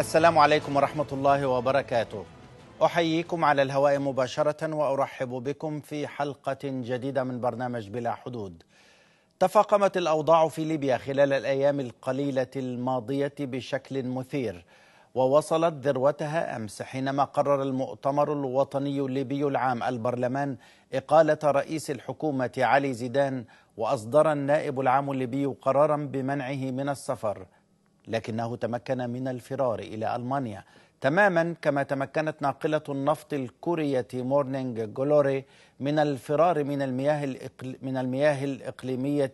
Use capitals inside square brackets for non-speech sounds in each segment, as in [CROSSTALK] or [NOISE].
السلام عليكم ورحمة الله وبركاته أحييكم على الهواء مباشرة وأرحب بكم في حلقة جديدة من برنامج بلا حدود تفاقمت الأوضاع في ليبيا خلال الأيام القليلة الماضية بشكل مثير ووصلت ذروتها أمس حينما قرر المؤتمر الوطني الليبي العام البرلمان إقالة رئيس الحكومة علي زيدان وأصدر النائب العام الليبي قرارا بمنعه من السفر لكنه تمكن من الفرار إلى ألمانيا تماما كما تمكنت ناقلة النفط الكورية مورنينج جولوري من الفرار من المياه الإقل... من المياه الإقليمية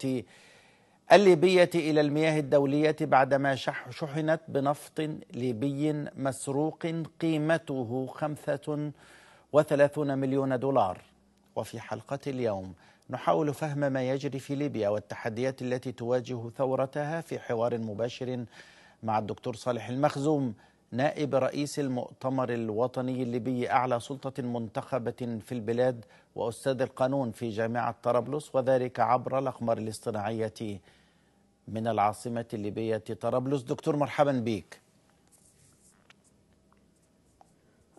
الليبية إلى المياه الدولية بعدما شح... شحنت بنفط ليبي مسروق قيمته 35 مليون دولار وفي حلقة اليوم نحاول فهم ما يجري في ليبيا والتحديات التي تواجه ثورتها في حوار مباشر مع الدكتور صالح المخزوم نائب رئيس المؤتمر الوطني الليبي أعلى سلطة منتخبة في البلاد وأستاذ القانون في جامعة طرابلس وذلك عبر الأقمار الاصطناعية من العاصمة الليبية طرابلس دكتور مرحبا بك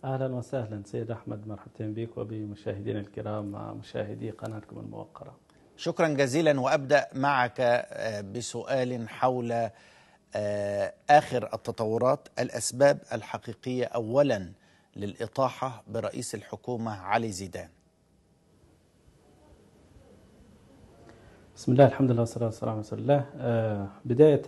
اهلا وسهلا سيد احمد مرحبتين بك وبمشاهدينا الكرام مع مشاهدي قناتكم الموقره. شكرا جزيلا وابدا معك آه، بسؤال حول آه، اخر التطورات الاسباب الحقيقيه اولا للاطاحه برئيس الحكومه علي زيدان. بسم الله الحمد لله والصلاه والسلام على رسول الله آه، بدايه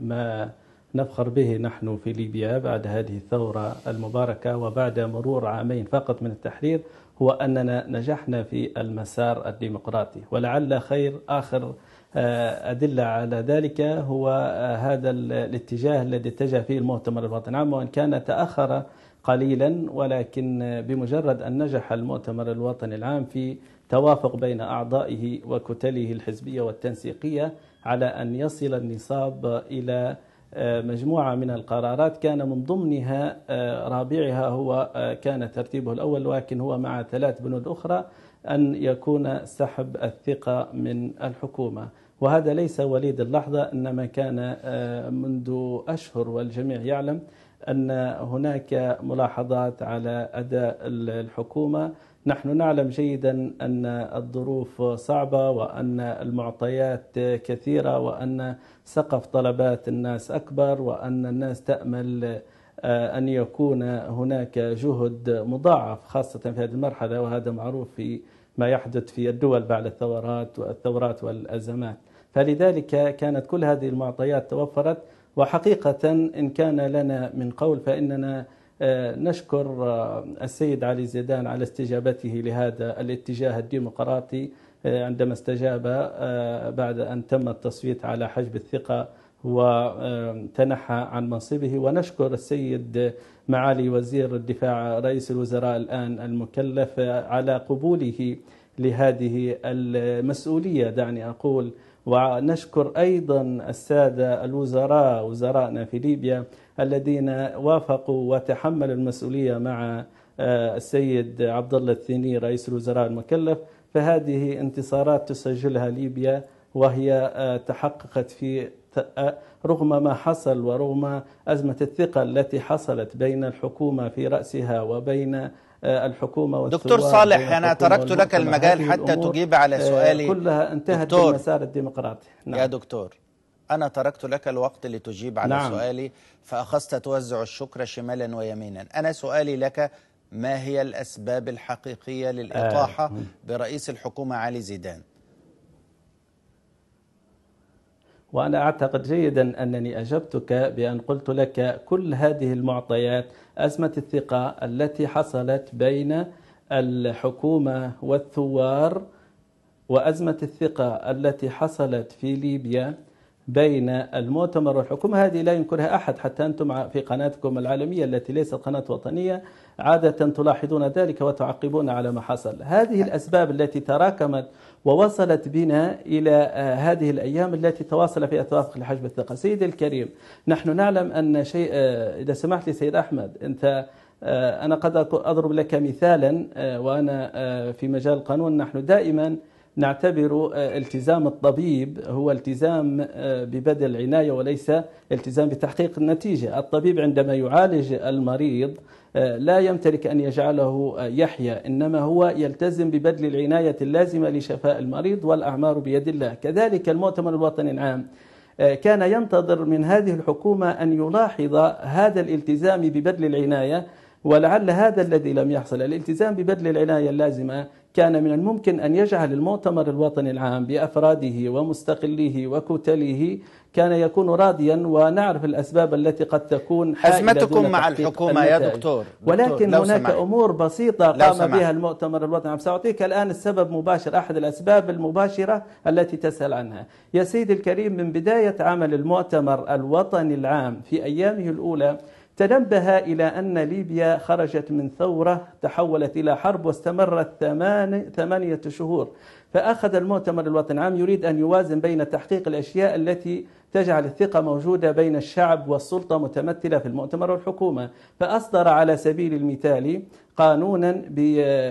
ما نفخر به نحن في ليبيا بعد هذه الثورة المباركة وبعد مرور عامين فقط من التحرير هو أننا نجحنا في المسار الديمقراطي ولعل خير آخر آه، أدلة على ذلك هو آه، هذا الاتجاه الذي اتجه فيه المؤتمر الوطني العام وإن كان تأخر قليلا ولكن آه، بمجرد أن نجح المؤتمر الوطني العام في توافق بين أعضائه وكتله الحزبية والتنسيقية على أن يصل النصاب إلى آه، مجموعة من القرارات كان من ضمنها آه، رابعها هو آه، كان ترتيبه الأول ولكن هو مع ثلاث بنود أخرى أن يكون سحب الثقة من الحكومة وهذا ليس وليد اللحظة إنما كان منذ أشهر والجميع يعلم أن هناك ملاحظات على أداء الحكومة نحن نعلم جيدا ان الظروف صعبه وان المعطيات كثيره وان سقف طلبات الناس اكبر وان الناس تامل آه، ان يكون هناك جهد مضاعف خاصه في هذه المرحله وهذا معروف في ما يحدث في الدول بعد الثورات والثورات والازمات فلذلك كانت كل هذه المعطيات توفرت وحقيقه ان كان لنا من قول فاننا آه، نشكر آه، السيد علي زيدان على استجابته لهذا الاتجاه الديمقراطي آه، عندما استجاب بعد أن تم التصويت على حجب الثقة وتنحى عن منصبه ونشكر السيد معالي وزير الدفاع رئيس الوزراء الآن المكلف على قبوله لهذه المسؤولية دعني أقول ونشكر أيضا السادة الوزراء وزراءنا في ليبيا الذين وافقوا وتحملوا المسؤوليه مع آه، السيد عبد الله الثيني رئيس الوزراء المكلف فهذه انتصارات تسجلها ليبيا وهي آه، تحققت في آه، رغم ما حصل ورغم أزمة الثقة التي حصلت بين الحكومة في رأسها وبين الحكومة دكتور صالح أنا تركت لك المجال حتى تجيب على سؤالي كلها انتهت دكتور. المسار الديمقراطي نعم. يا دكتور أنا تركت لك الوقت لتجيب على نعم. سؤالي فأخذت توزع الشكر شمالا ويمينا أنا سؤالي لك ما هي الأسباب الحقيقية للإطاحة آه. برئيس الحكومة علي زيدان وأنا أعتقد جيدا أنني أجبتك بأن قلت لك كل هذه المعطيات أزمة الثقة التي حصلت بين الحكومة والثوار وأزمة الثقة التي حصلت في ليبيا بين المؤتمر والحكومة هذه لا ينكرها أحد حتى أنتم في قناتكم العالمية التي ليست قناة وطنية عادة تلاحظون ذلك وتعقبون على ما حصل هذه الأسباب التي تراكمت ووصلت بنا إلى آه، هذه الأيام التي تواصل فيها توافق الحجب الثقة سيدي الكريم نحن نعلم أن شيء آه، إذا سمحت لي سيد أحمد أنت آه، أنا قد أضرب لك مثالا وأنا في مجال القانون نحن دائما نعتبر آه، التزام الطبيب هو التزام آه، ببذل العناية وليس التزام بتحقيق النتيجة الطبيب عندما يعالج المريض آه، لا يمتلك أن يجعله يحيا إنما هو يلتزم ببذل العناية اللازمة لشفاء المريض والأعمار بيد الله كذلك المؤتمر الوطني العام كان ينتظر من هذه الحكومة أن يلاحظ هذا الالتزام ببذل العناية ولعل هذا الذي لم يحصل الالتزام ببذل العناية اللازمة كان من الممكن أن يجعل المؤتمر الوطني العام بأفراده ومستقليه وكتله كان يكون راضيا ونعرف الأسباب التي قد تكون أزمتكم مع الحكومة يا دكتور, ولكن هناك سمعت. أمور بسيطة قام بها المؤتمر الوطني العام سأعطيك الآن السبب مباشر أحد الأسباب المباشرة التي تسأل عنها يا سيدي الكريم من بداية عمل المؤتمر الوطني العام في أيامه الأولى تنبه إلى أن ليبيا خرجت من ثورة تحولت إلى حرب واستمرت ثمانية شهور فأخذ المؤتمر الوطني العام يريد أن يوازن بين تحقيق الأشياء التي تجعل الثقة موجودة بين الشعب والسلطة متمثلة في المؤتمر والحكومة فأصدر على سبيل المثال قانونا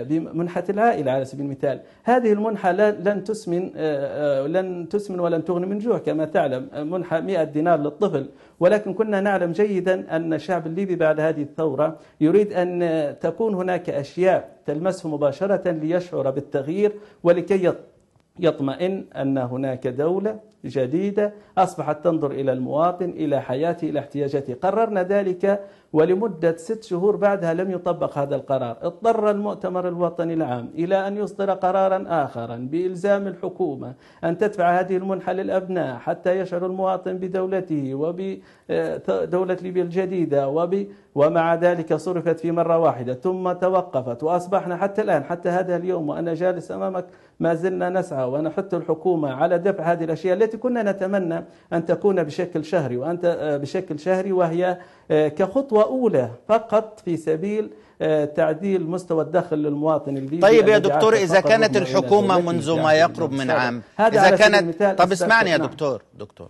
بمنحة العائلة على سبيل المثال هذه المنحة لن تسمن آه، آه، لن تسمن ولن تغني من جوع كما تعلم منحة 100 دينار للطفل ولكن كنا نعلم جيدا أن الشعب الليبي بعد هذه الثورة يريد أن تكون هناك أشياء تلمسه مباشرة ليشعر بالتغيير ولكي يطمئن أن هناك دولة جديدة أصبحت تنظر إلى المواطن إلى حياته إلى احتياجاته قررنا ذلك ولمدة ست شهور بعدها لم يطبق هذا القرار اضطر المؤتمر الوطني العام إلى أن يصدر قرارا آخرا بإلزام الحكومة أن تدفع هذه المنحة للأبناء حتى يشعر المواطن بدولته وبدولة آه، ليبيا الجديدة وب ومع ذلك صرفت في مرة واحدة ثم توقفت وأصبحنا حتى الآن حتى هذا اليوم وأنا جالس أمامك ما زلنا نسعى ونحث الحكومة على دفع هذه الأشياء التي كنا نتمنى أن تكون بشكل شهري وأنت آه، بشكل شهري وهي آه، كخطوة أولى فقط في سبيل آه، تعديل مستوى الدخل للمواطن الليبي طيب يا دكتور اذا كانت الحكومه منذ ما يقرب من عام اذا كانت طب اسمعني يا نعم. دكتور دكتور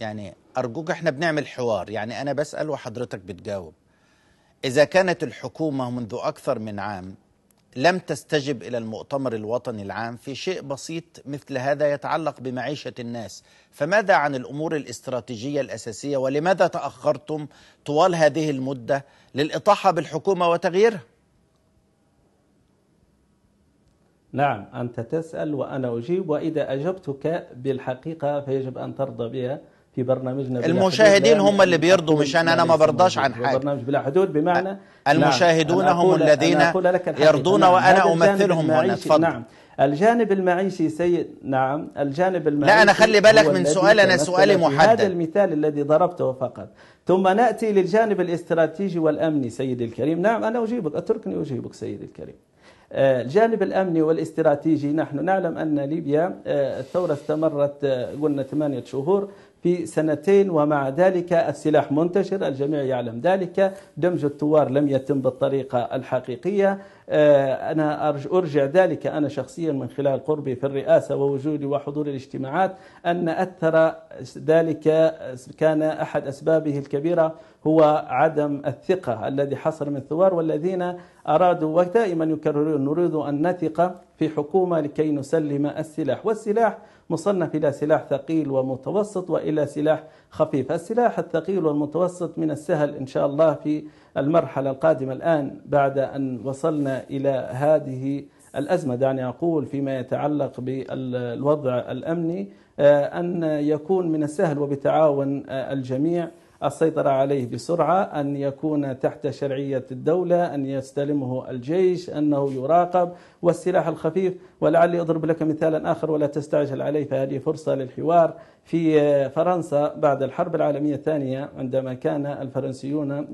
يعني ارجوك احنا بنعمل حوار يعني انا بسال وحضرتك بتجاوب اذا كانت الحكومه منذ اكثر من عام لم تستجب الى المؤتمر الوطني العام في شيء بسيط مثل هذا يتعلق بمعيشه الناس، فماذا عن الامور الاستراتيجيه الاساسيه ولماذا تاخرتم طوال هذه المده للاطاحه بالحكومه وتغييرها؟ نعم أنت تسأل وأنا أجيب وإذا أجبتك بالحقيقة فيجب أن ترضى بها في برنامجنا المشاهدين هم يعني اللي بيرضوا مش انا انا ما برضاش عن حاجه برنامج بلا حدود بمعنى المشاهدون هم الذين يرضون نعم، وانا امثلهم هنا تفضل نعم الجانب المعيشي سيد نعم الجانب المعيشي لا انا خلي بالك من سؤال انا سؤالي محدد هذا المثال الذي ضربته فقط ثم ناتي للجانب الاستراتيجي والامني سيدي الكريم نعم انا اجيبك اتركني اجيبك سيدي الكريم آه، الجانب الامني والاستراتيجي نحن نعلم ان ليبيا آه، الثوره استمرت آه، قلنا ثمانيه شهور في سنتين ومع ذلك السلاح منتشر الجميع يعلم ذلك دمج الثوار لم يتم بالطريقة الحقيقية آه، أنا أرجع ذلك أنا شخصيا من خلال قربي في الرئاسة ووجودي وحضور الاجتماعات أن أثر ذلك كان أحد أسبابه الكبيرة هو عدم الثقة الذي حصل من الثوار والذين أرادوا ودائما يكررون نريد أن نثق في حكومة لكي نسلم السلاح والسلاح مصنف إلى سلاح ثقيل ومتوسط وإلى سلاح خفيف السلاح الثقيل والمتوسط من السهل إن شاء الله في المرحلة القادمة الآن بعد أن وصلنا إلى هذه الأزمة دعني أقول فيما يتعلق بالوضع الأمني آه، أن يكون من السهل وبتعاون آه، الجميع السيطرة عليه بسرعة أن يكون تحت شرعية الدولة أن يستلمه الجيش أنه يراقب والسلاح الخفيف ولعلي أضرب لك مثالا آخر ولا تستعجل عليه فهذه فرصة للحوار في فرنسا بعد الحرب العالمية الثانية عندما كان الفرنسيون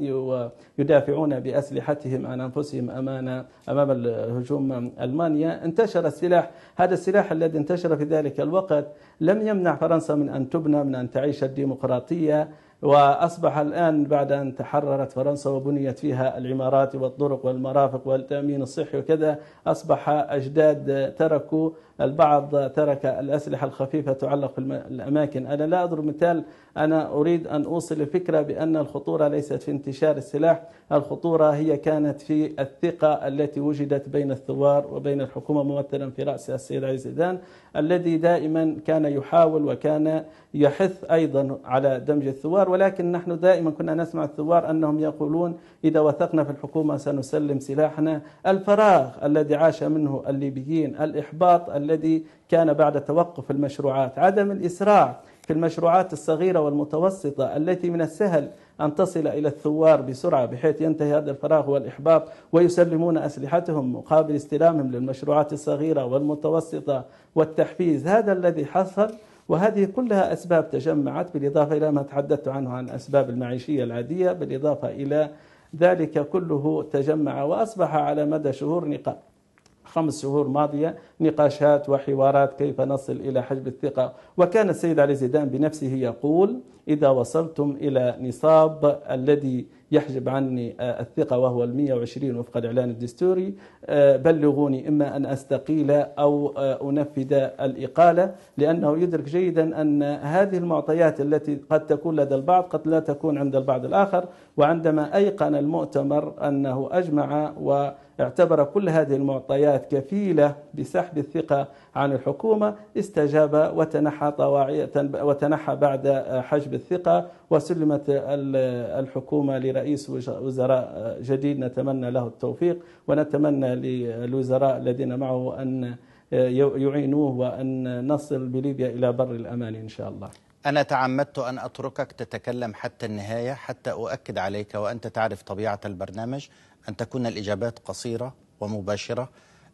يدافعون بأسلحتهم عن أنفسهم أمام أمام الهجوم ألمانيا انتشر السلاح هذا السلاح الذي انتشر في ذلك الوقت لم يمنع فرنسا من أن تبنى من أن تعيش الديمقراطية وأصبح الآن بعد أن تحررت فرنسا وبنيت فيها العمارات والطرق والمرافق والتأمين الصحي وكذا أصبح أجداد تركوا البعض ترك الأسلحة الخفيفة تعلق في الأماكن أنا لا أضرب مثال أنا أريد أن أوصل فكرة بأن الخطورة ليست في انتشار السلاح الخطورة هي كانت في الثقة التي وجدت بين الثوار وبين الحكومة ممثلا في رأسها السيد علي زيدان الذي دائما كان يحاول وكان يحث أيضا على دمج الثوار ولكن نحن دائما كنا نسمع الثوار أنهم يقولون إذا وثقنا في الحكومة سنسلم سلاحنا الفراغ الذي عاش منه الليبيين الإحباط الذي كان بعد توقف المشروعات عدم الإسراع في المشروعات الصغيرة والمتوسطة التي من السهل أن تصل إلى الثوار بسرعة بحيث ينتهي هذا الفراغ والإحباط ويسلمون أسلحتهم مقابل استلامهم للمشروعات الصغيرة والمتوسطة والتحفيز هذا الذي حصل وهذه كلها أسباب تجمعت بالإضافة إلى ما تحدثت عنه عن أسباب المعيشية العادية بالإضافة إلى ذلك كله تجمع وأصبح على مدى شهور نقاش خمس شهور ماضية نقاشات وحوارات كيف نصل إلى حجب الثقة وكان السيد علي زيدان بنفسه يقول إذا وصلتم إلى نصاب الذي يحجب عني آه، الثقة وهو ال 120 وفق الإعلان الدستوري آه، بلغوني إما أن أستقيل أو آه، أنفذ الإقالة لأنه يدرك جيدا أن هذه المعطيات التي قد تكون لدى البعض قد لا تكون عند البعض الآخر وعندما أيقن المؤتمر أنه أجمع و اعتبر كل هذه المعطيات كفيلة بسحب الثقة عن الحكومة استجاب وتنحى طواعية وتنحى بعد حجب الثقة وسلمت الحكومة لرئيس وزراء جديد نتمنى له التوفيق ونتمنى للوزراء الذين معه أن يعينوه وأن نصل بليبيا إلى بر الأمان إن شاء الله أنا تعمدت أن أتركك تتكلم حتى النهاية حتى أؤكد عليك وأنت تعرف طبيعة البرنامج أن تكون الإجابات قصيرة ومباشرة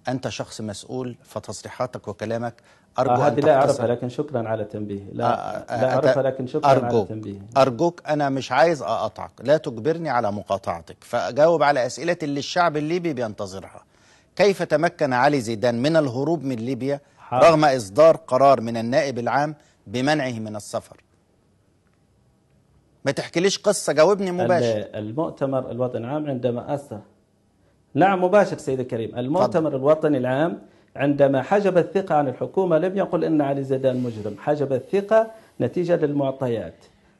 أنت شخص مسؤول فتصريحاتك وكلامك أرجو آه هذه لا أعرفها لكن شكرا على التنبيه لا, آه آه لا أعرفها لكن شكرا أرجوك على التنبيه أرجوك أنا مش عايز أقاطعك لا تجبرني على مقاطعتك فأجاوب على أسئلة اللي الشعب الليبي بينتظرها كيف تمكن علي زيدان من الهروب من ليبيا حاجة. رغم إصدار قرار من النائب العام بمنعه من السفر ما تحكيليش قصه جاوبني مباشر المؤتمر الوطني العام عندما اثر نعم مباشر سيد الكريم المؤتمر فضل. الوطني العام عندما حجب الثقة عن الحكومة لم يقل أن علي زيدان مجرم حجب الثقة نتيجة للمعطيات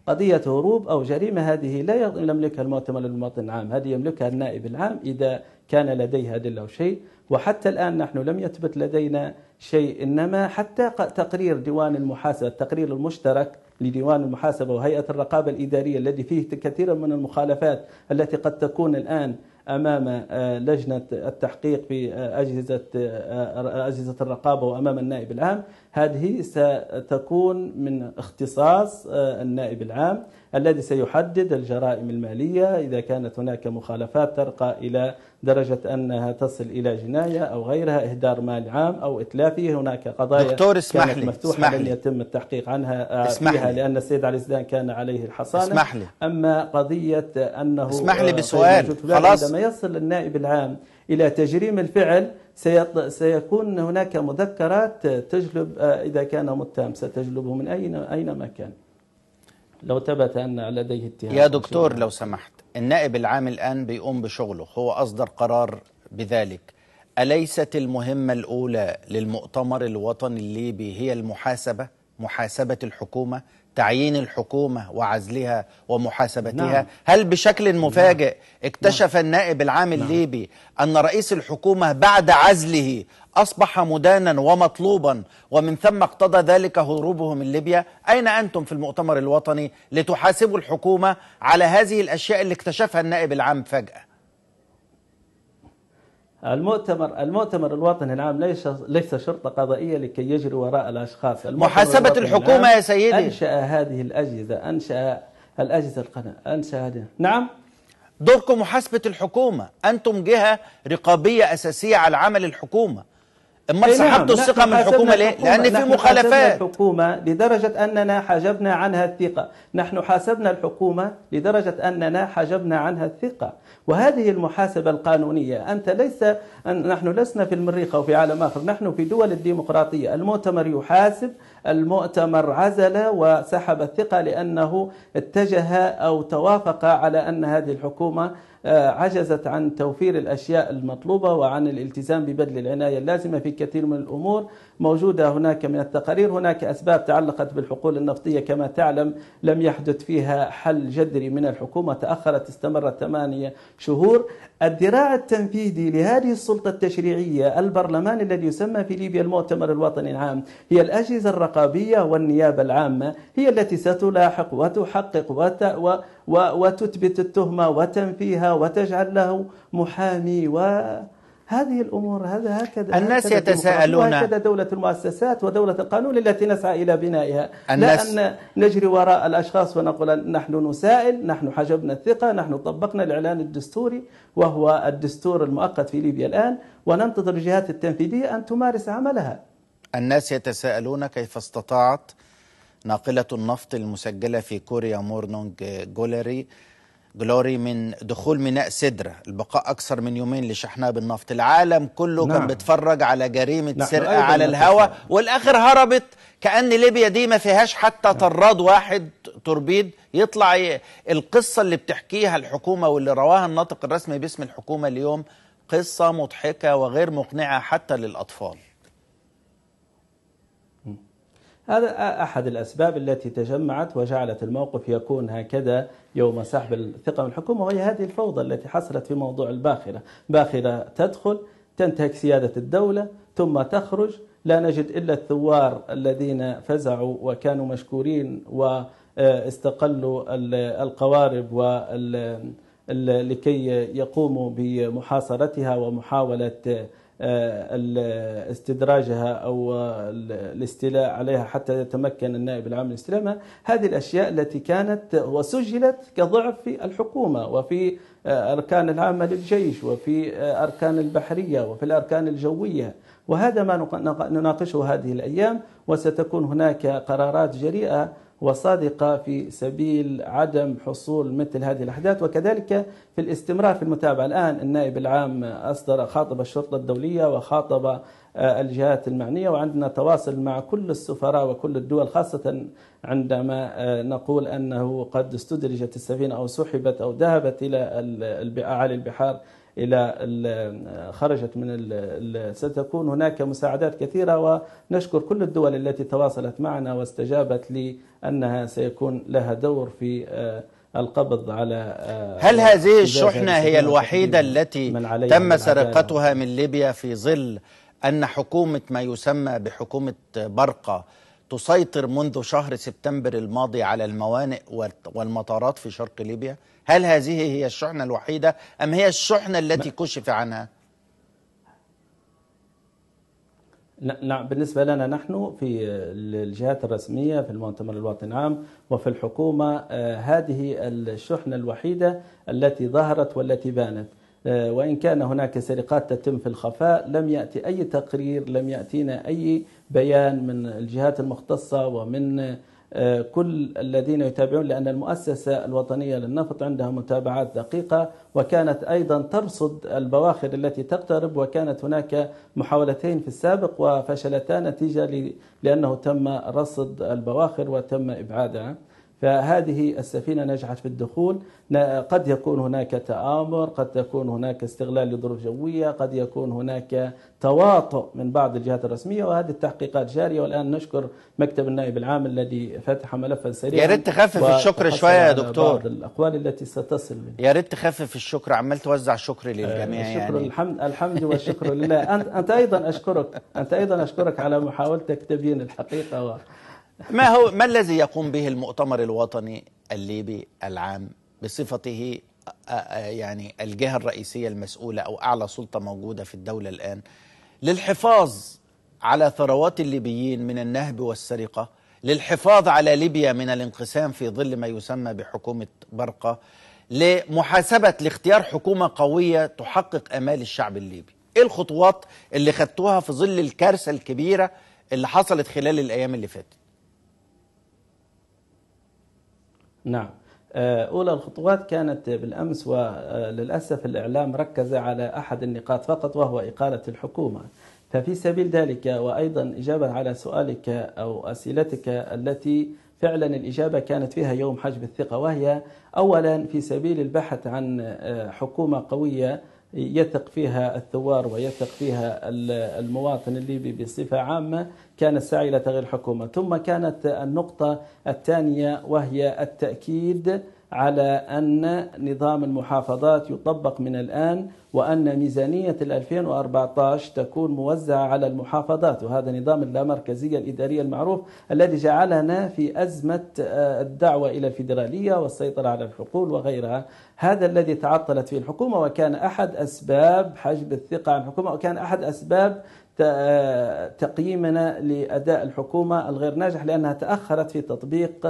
قضية هروب أو جريمة هذه لا يملكها المؤتمر للمواطن العام هذه يملكها النائب العام إذا كان لديه أدلة أو شيء وحتى الآن نحن لم يثبت لدينا شيء إنما حتى تقرير ديوان المحاسبة التقرير المشترك لديوان المحاسبة وهيئة الرقابة الإدارية الذي فيه كثيرا من المخالفات التي قد تكون الآن امام آه، لجنه التحقيق في آه، اجهزه آه، اجهزه الرقابه وامام النائب العام هذه ستكون من اختصاص النائب العام الذي سيحدد الجرائم المالية إذا كانت هناك مخالفات ترقى إلى درجة أنها تصل إلى جناية أو غيرها إهدار مال عام أو إتلافه هناك قضايا دكتور اسمح كانت لي مفتوحة اسمح لن لي يتم التحقيق عنها آه، اسمح فيها لي لأن السيد علي زدان كان عليه الحصانة اسمح لي أما قضية أنه اسمح لي آه، بسؤال خلاص عندما يصل النائب العام إلى تجريم الفعل سيكون هناك مذكرات تجلب آه، إذا كان متهم ستجلبه من أين أينما كان لو ثبت أن لديه اتهام يا دكتور لو سمحت النائب العام الآن بيقوم بشغله هو أصدر قرار بذلك أليست المهمة الأولى للمؤتمر الوطني الليبي هي المحاسبة محاسبة الحكومة تعيين الحكومة وعزلها ومحاسبتها نعم. هل بشكل نعم. مفاجئ نعم. اكتشف نعم. النائب العام نعم. الليبي أن رئيس الحكومة بعد عزله أصبح مدانا ومطلوبا ومن ثم اقتضى ذلك هروبه من ليبيا أين أنتم في المؤتمر الوطني لتحاسبوا الحكومة على هذه الأشياء اللي اكتشفها النائب العام فجأة المؤتمر المؤتمر الوطني العام ليس ليس شرطه قضائيه لكي يجري وراء الاشخاص محاسبه الحكومه يا سيدي انشا هذه الاجهزه انشا الاجهزه القناه انشا هذه نعم دوركم محاسبه الحكومه انتم جهه رقابيه اساسيه على عمل الحكومه امال إيه، سحبتوا نعم. الثقه من الحكومه ليه؟ لان في مخالفات الحكومه لدرجه اننا حجبنا عنها الثقه، نحن حاسبنا الحكومه لدرجه اننا حجبنا عنها الثقه، وهذه المحاسبة القانونية أنت ليس أن نحن لسنا في المريخ أو في عالم آخر نحن في دول الديمقراطية المؤتمر يحاسب المؤتمر عزل وسحب الثقة لأنه اتجه أو توافق على أن هذه الحكومة آه، عجزت عن توفير الأشياء المطلوبة وعن الالتزام ببذل العناية اللازمة في كثير من الأمور موجودة هناك من التقارير هناك أسباب تعلقت بالحقول النفطية كما تعلم لم يحدث فيها حل جذري من الحكومة تأخرت استمرت ثمانية شهور الذراع التنفيذي لهذه السلطة التشريعية البرلمان الذي يسمى في ليبيا المؤتمر الوطني العام هي الأجهزة الرقابية والنيابة العامة هي التي ستلاحق وتحقق وت... وتثبت التهمه وتنفيها وتجعل له محامي و هذه الامور هذا هكذا الناس هكذا يتساءلون هكذا دوله المؤسسات ودوله القانون التي نسعى الى بنائها الناس لا ان نجري وراء الاشخاص ونقول نحن نسائل نحن حجبنا الثقه نحن طبقنا الاعلان الدستوري وهو الدستور المؤقت في ليبيا الان وننتظر الجهات التنفيذيه ان تمارس عملها الناس يتساءلون كيف استطاعت ناقلة النفط المسجلة في كوريا مورنونج جولري جلوري من دخول ميناء سدرة البقاء أكثر من يومين لشحنها بالنفط العالم كله نعم. كان بيتفرج على جريمة نعم. سرقة على الهواء والآخر هربت كأن ليبيا دي ما فيهاش حتى نعم. طراد واحد توربيد يطلع القصة اللي بتحكيها الحكومة واللي رواها الناطق الرسمي باسم الحكومة اليوم قصة مضحكة وغير مقنعة حتى للأطفال هذا أحد الأسباب التي تجمعت وجعلت الموقف يكون هكذا يوم سحب الثقة من الحكومة وهي هذه الفوضى التي حصلت في موضوع الباخرة باخرة تدخل تنتهك سيادة الدولة ثم تخرج لا نجد إلا الثوار الذين فزعوا وكانوا مشكورين واستقلوا آه، القوارب لكي يقوموا بمحاصرتها ومحاولة آه، استدراجها او الاستيلاء عليها حتى يتمكن النائب العام من استلامها هذه الاشياء التي كانت وسجلت كضعف في الحكومه وفي آه، اركان العامه للجيش وفي آه، اركان البحريه وفي الاركان الجويه وهذا ما نناقشه هذه الايام وستكون هناك قرارات جريئه وصادقة في سبيل عدم حصول مثل هذه الأحداث وكذلك في الاستمرار في المتابعة الآن النائب العام أصدر خاطب الشرطة الدولية وخاطب آه، الجهات المعنية وعندنا تواصل مع كل السفراء وكل الدول خاصة عندما آه، نقول أنه قد استدرجت السفينة أو سحبت أو ذهبت إلى أعالي البحار إلى خرجت من ستكون هناك مساعدات كثيرة ونشكر كل الدول التي تواصلت معنا واستجابت لأنها سيكون لها دور في آه، القبض على آه، هل هذه الشحنة هي الوحيدة التي تم سرقتها من ليبيا في ظل أن حكومة ما يسمى بحكومة برقة تسيطر منذ شهر سبتمبر الماضي على الموانئ والمطارات في شرق ليبيا؟ هل هذه هي الشحنة الوحيدة أم هي الشحنة التي كشف عنها نعم بالنسبة لنا نحن في الجهات الرسمية في المؤتمر الوطني العام وفي الحكومة آه، هذه الشحنة الوحيدة التي ظهرت والتي بانت آه، وإن كان هناك سرقات تتم في الخفاء لم يأتي أي تقرير لم يأتينا أي بيان من الجهات المختصة ومن كل الذين يتابعون لأن المؤسسة الوطنية للنفط عندها متابعات دقيقة وكانت أيضا ترصد البواخر التي تقترب وكانت هناك محاولتين في السابق وفشلتا نتيجة لأنه تم رصد البواخر وتم إبعادها فهذه السفينة نجحت في الدخول قد يكون هناك تآمر قد تكون هناك استغلال لظروف جوية قد يكون هناك تواطؤ من بعض الجهات الرسمية وهذه التحقيقات جارية والآن نشكر مكتب النائب العام الذي فتح ملفا سريعا يا ريت تخفف الشكر شوية يا دكتور بعض الأقوال التي ستصل منه يا ريت تخفف الشكر عمال توزع آه، شكر للجميع الشكر يعني. الحمد الحمد والشكر لله أنت أنت أيضا أشكرك أنت أيضا أشكرك على محاولتك تبيين الحقيقة و ما هو ما الذي يقوم به المؤتمر الوطني الليبي العام بصفته آه، آه، يعني الجهه الرئيسيه المسؤوله او اعلى سلطه موجوده في الدوله الان للحفاظ على ثروات الليبيين من النهب والسرقه للحفاظ على ليبيا من الانقسام في ظل ما يسمى بحكومه برقه لمحاسبه لاختيار حكومه قويه تحقق امال الشعب الليبي ايه الخطوات اللي خدتوها في ظل الكارثه الكبيره اللي حصلت خلال الايام اللي فاتت نعم آه، أولى الخطوات كانت بالأمس وللأسف الإعلام ركز على أحد النقاط فقط وهو إقالة الحكومة ففي سبيل ذلك وأيضا إجابة على سؤالك أو أسئلتك التي فعلا الإجابة كانت فيها يوم حجب الثقة وهي أولا في سبيل البحث عن آه، حكومة قوية يثق فيها الثوار ويثق فيها المواطن الليبي بصفة عامة كان السعي إلى تغيير الحكومة ثم كانت النقطة الثانية وهي التأكيد على أن نظام المحافظات يطبق من الآن وأن ميزانية 2014 تكون موزعة على المحافظات وهذا نظام اللامركزية الإدارية المعروف الذي جعلنا في أزمة آه، الدعوة إلى الفيدرالية والسيطرة على الحقول وغيرها هذا الذي تعطلت فيه الحكومة وكان أحد أسباب حجب الثقة عن الحكومة وكان أحد أسباب آه، تقييمنا لأداء الحكومة الغير ناجح لأنها تأخرت في تطبيق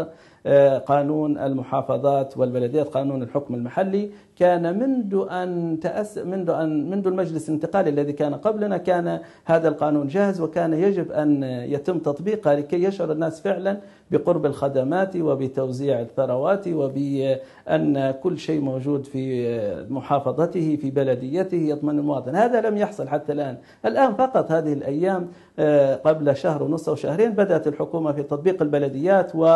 قانون المحافظات والبلديات قانون الحكم المحلي كان منذ ان تأس منذ ان منذ المجلس الانتقالي الذي كان قبلنا كان هذا القانون جاهز وكان يجب ان يتم تطبيقه لكي يشعر الناس فعلا بقرب الخدمات وبتوزيع الثروات وبان كل شيء موجود في محافظته في بلديته يضمن المواطن، هذا لم يحصل حتى الان، الان فقط هذه الايام آه، قبل شهر ونصف او شهرين بدات الحكومه في تطبيق البلديات و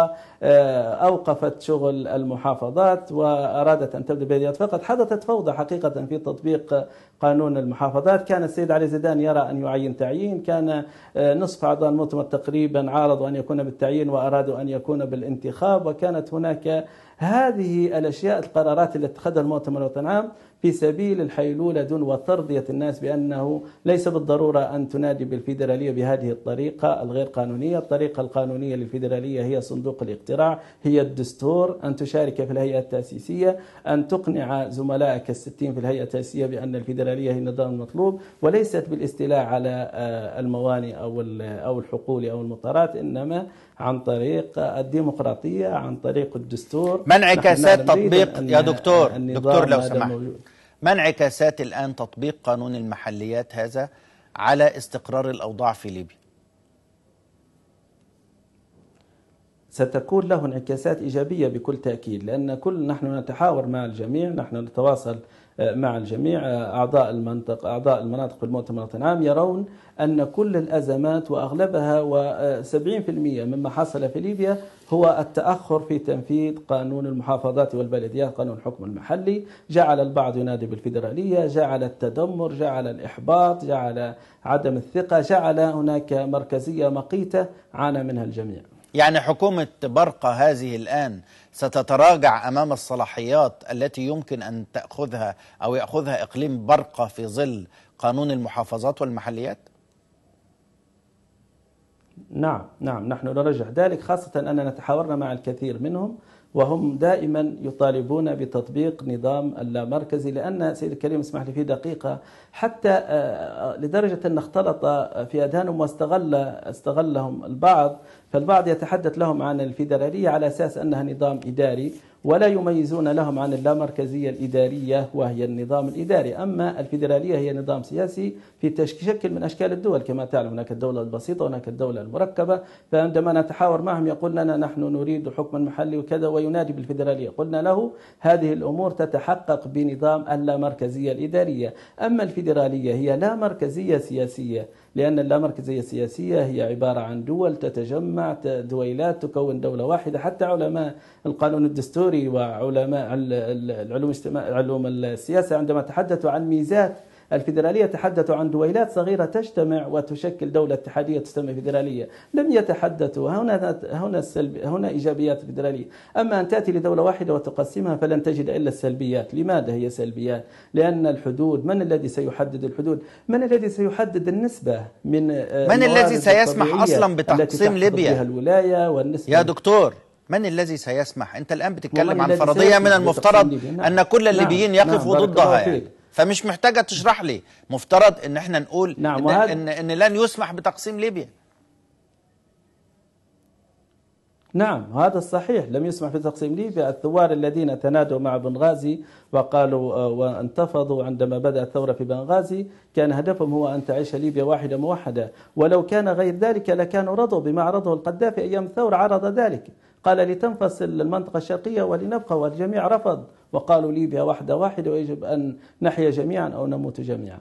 آه، أوقفت شغل المحافظات وأرادت أن تبدأ بلديات فقط حدثت فوضى حقيقة في تطبيق قانون المحافظات كان السيد علي زيدان يرى أن يعين تعيين كان آه، نصف أعضاء المؤتمر تقريبا عارضوا أن يكون بالتعيين وأرادوا أن يكون بالانتخاب وكانت هناك هذه الأشياء القرارات التي اتخذها المؤتمر الوطني العام في سبيل الحيلولة دون وترضية الناس بأنه ليس بالضرورة أن تنادي بالفيدرالية بهذه الطريقة الغير قانونية الطريقة القانونية للفيدرالية هي صندوق الاقتراع هي الدستور أن تشارك في الهيئة التأسيسية أن تقنع زملائك الستين في الهيئة التأسيسية بأن الفيدرالية هي النظام المطلوب وليست بالاستيلاء على آه، الموانئ أو الحقول أو المطارات إنما عن طريق الديمقراطيه عن طريق الدستور ما انعكاسات تطبيق يا دكتور دكتور لو سمحت ما انعكاسات الان تطبيق قانون المحليات هذا على استقرار الاوضاع في ليبيا ستكون له انعكاسات ايجابيه بكل تاكيد لان كل نحن نتحاور مع الجميع نحن نتواصل مع الجميع أعضاء المنطق أعضاء المناطق في المؤتمر العام يرون أن كل الأزمات وأغلبها و70% مما حصل في ليبيا هو التأخر في تنفيذ قانون المحافظات والبلديات قانون الحكم المحلي جعل البعض ينادي بالفيدرالية جعل التدمر جعل الإحباط جعل عدم الثقة جعل هناك مركزية مقيتة عانى منها الجميع يعني حكومة برقة هذه الآن ستتراجع امام الصلاحيات التي يمكن ان تاخذها او ياخذها اقليم برقه في ظل قانون المحافظات والمحليات؟ نعم نعم نحن نرجح ذلك خاصة أننا تحاورنا مع الكثير منهم وهم دائما يطالبون بتطبيق نظام اللامركزي لأن سيد الكريم اسمح لي في دقيقة حتى آه، آه، لدرجة أن اختلط آه، في أذهانهم واستغل استغلهم البعض فالبعض يتحدث لهم عن الفيدرالية على أساس أنها نظام إداري ولا يميزون لهم عن اللامركزية الإدارية وهي النظام الإداري أما الفيدرالية هي نظام سياسي في شكل من أشكال الدول كما تعلم هناك الدولة البسيطة هناك الدولة المركبة فعندما نتحاور معهم يقول لنا نحن نريد حكم محلي وكذا وينادي بالفيدرالية قلنا له هذه الأمور تتحقق بنظام اللامركزية الإدارية أما الفيدرالية هي لا مركزية سياسية لأن اللامركزية السياسية هي عبارة عن دول تتجمع دويلات تكون دولة واحدة حتى علماء القانون الدستوري وعلماء العلوم السياسة عندما تحدثوا عن ميزات الفيدرالية تحدثوا عن دويلات صغيرة تجتمع وتشكل دولة اتحادية تسمى فيدرالية لم يتحدثوا هنا هنا السلب هنا إيجابيات الفيدرالية أما أن تأتي لدولة واحدة وتقسمها فلن تجد إلا السلبيات لماذا هي سلبيات لأن الحدود من الذي سيحدد الحدود من الذي سيحدد النسبة من آه، من الذي سيسمح أصلا بتقسيم ليبيا الولاية والنسبة يا دكتور من الذي سيسمح انت الان بتتكلم عن فرضيه من المفترض ان كل نعم. الليبيين يقفوا نعم، ضدها يعني فمش محتاجه تشرح لي مفترض ان احنا نقول نعم إن, إن, ان لن يسمح بتقسيم ليبيا نعم هذا الصحيح لم يسمح بتقسيم ليبيا الثوار الذين تنادوا مع بنغازي وقالوا آه، وانتفضوا عندما بدأت الثورة في بنغازي كان هدفهم هو أن تعيش ليبيا واحدة موحدة ولو كان غير ذلك لكانوا رضوا بما عرضه القذافي أيام الثورة عرض ذلك قال لتنفصل المنطقة الشرقية ولنبقى والجميع رفض وقالوا ليبيا واحدة واحدة ويجب أن نحيا جميعا أو نموت جميعا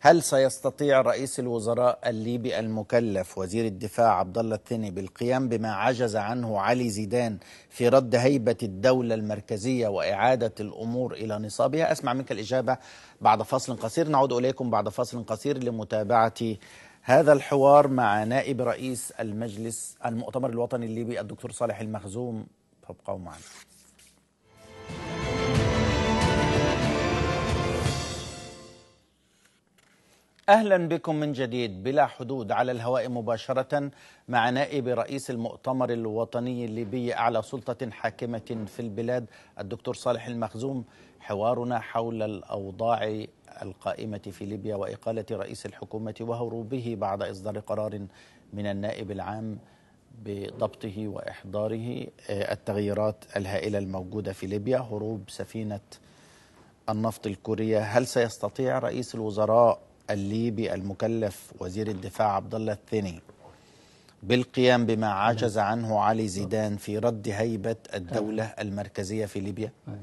هل سيستطيع رئيس الوزراء الليبي المكلف وزير الدفاع عبد الله الثني بالقيام بما عجز عنه علي زيدان في رد هيبه الدوله المركزيه واعاده الامور الى نصابها؟ اسمع منك الاجابه بعد فصل قصير، نعود اليكم بعد فصل قصير لمتابعه هذا الحوار مع نائب رئيس المجلس المؤتمر الوطني الليبي الدكتور صالح المخزوم فابقوا معنا. اهلا بكم من جديد بلا حدود على الهواء مباشره مع نائب رئيس المؤتمر الوطني الليبي اعلى سلطه حاكمه في البلاد الدكتور صالح المخزوم حوارنا حول الاوضاع القائمه في ليبيا واقاله رئيس الحكومه وهروبه بعد اصدار قرار من النائب العام بضبطه واحضاره آه، التغييرات الهائله الموجوده في ليبيا هروب سفينه النفط الكوريه هل سيستطيع رئيس الوزراء الليبي المكلف وزير الدفاع عبد الله الثني بالقيام بما عجز عنه علي زيدان في رد هيبه الدوله نعم. المركزيه في ليبيا؟ نعم.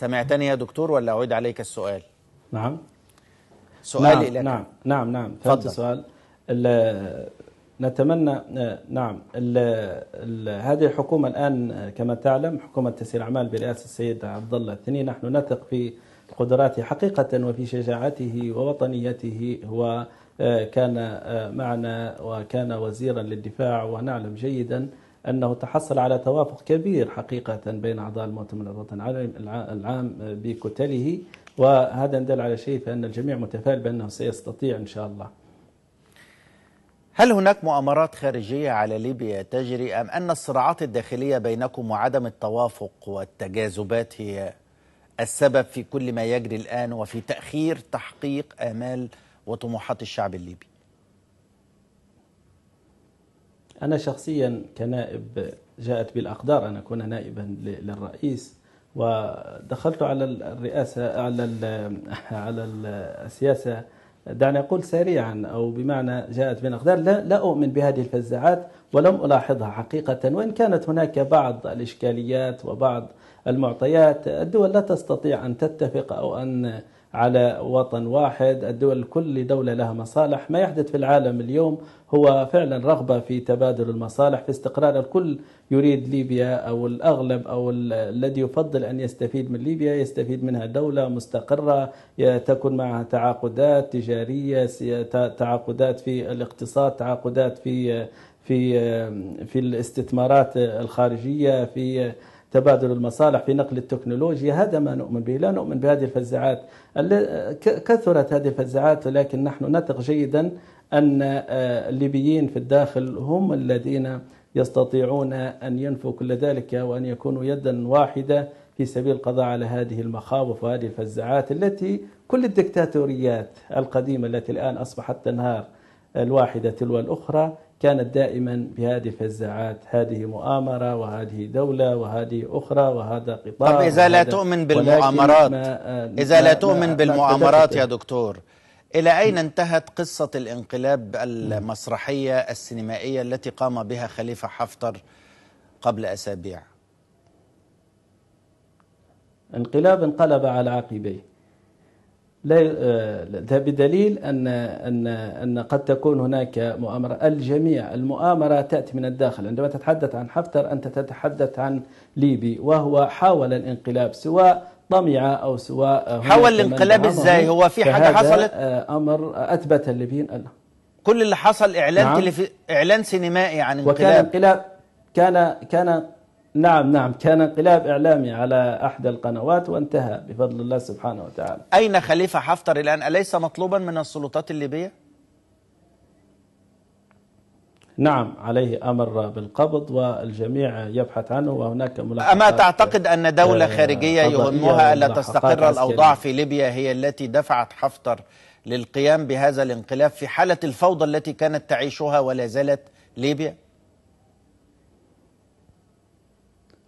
سمعتني يا دكتور ولا أعيد عليك السؤال نعم سؤالي نعم لك نعم نعم نعم فهمت السؤال نتمنى آه، نعم الـ الـ هذه الحكومة الآن آه، كما تعلم حكومة تسير أعمال برئاسة السيد عبد الله الثاني نحن نثق في قدراته حقيقة وفي شجاعته ووطنيته هو آه، كان معنا وكان وزيرا للدفاع ونعلم جيدا أنه تحصل على توافق كبير حقيقة بين أعضاء المؤتمر الوطني العام بكتله وهذا يدل على شيء فأن الجميع متفائل بأنه سيستطيع إن شاء الله هل هناك مؤامرات خارجية على ليبيا تجري أم أن الصراعات الداخلية بينكم وعدم التوافق والتجاذبات هي السبب في كل ما يجري الآن وفي تأخير تحقيق آمال وطموحات الشعب الليبي أنا شخصيا كنائب جاءت بالأقدار أن أكون نائبا للرئيس ودخلت على الرئاسة على [LAUGHS] على السياسة دعني أقول سريعا أو بمعنى جاءت بالأقدار لا, لا أؤمن بهذه الفزاعات ولم ألاحظها حقيقة وإن كانت هناك بعض الإشكاليات وبعض المعطيات الدول لا تستطيع أن تتفق أو أن على وطن واحد الدول كل دولة لها مصالح ما يحدث في العالم اليوم هو فعلا رغبة في تبادل المصالح في استقرار الكل يريد ليبيا أو الأغلب أو الذي يفضل أن يستفيد من ليبيا يستفيد منها دولة مستقرة تكون معها تعاقدات تجارية تعاقدات في الاقتصاد تعاقدات في في في الاستثمارات الخارجية في تبادل المصالح في نقل التكنولوجيا هذا ما نؤمن به لا نؤمن بهذه الفزاعات كثرت هذه الفزاعات ولكن نحن نثق جيدا أن آه، الليبيين في الداخل هم الذين يستطيعون أن ينفوا كل ذلك وأن يكونوا يدا واحدة في سبيل القضاء على هذه المخاوف وهذه الفزاعات التي كل الدكتاتوريات القديمة التي الآن أصبحت تنهار الواحدة تلو الأخرى كانت دائما بهذه فزاعات هذه مؤامرة وهذه دولة وهذه أخرى وهذا قطاع طب إذا لا تؤمن بالمؤامرات ما آه، إذا لا تؤمن بالمؤامرات يا دكتور إلى أين انتهت قصة الانقلاب المسرحية السينمائية التي قام بها خليفة حفتر قبل أسابيع انقلاب انقلب على عقبيه لا ده آه، بدليل ان ان ان قد تكون هناك مؤامره الجميع المؤامره تاتي من الداخل عندما تتحدث عن حفتر انت تتحدث عن ليبي وهو حاول الانقلاب سواء طمع او سواء حاول الانقلاب ازاي هو في حاجه حصلت آه، امر اثبت الليبيين كل اللي حصل اعلان نعم. تلف... اعلان سينمائي عن انقلاب وكان انقلاب كان كان نعم نعم كان انقلاب إعلامي على أحدى القنوات وانتهى بفضل الله سبحانه وتعالى أين خليفة حفتر الآن أليس مطلوبا من السلطات الليبية؟ نعم عليه أمر بالقبض والجميع يبحث عنه وهناك ملاحظات أما تعتقد أن دولة آه، خارجية يهمها ألا تستقر الأوضاع في ليبيا هي التي دفعت حفتر للقيام بهذا الانقلاب في حالة الفوضى التي كانت تعيشها ولا زالت ليبيا؟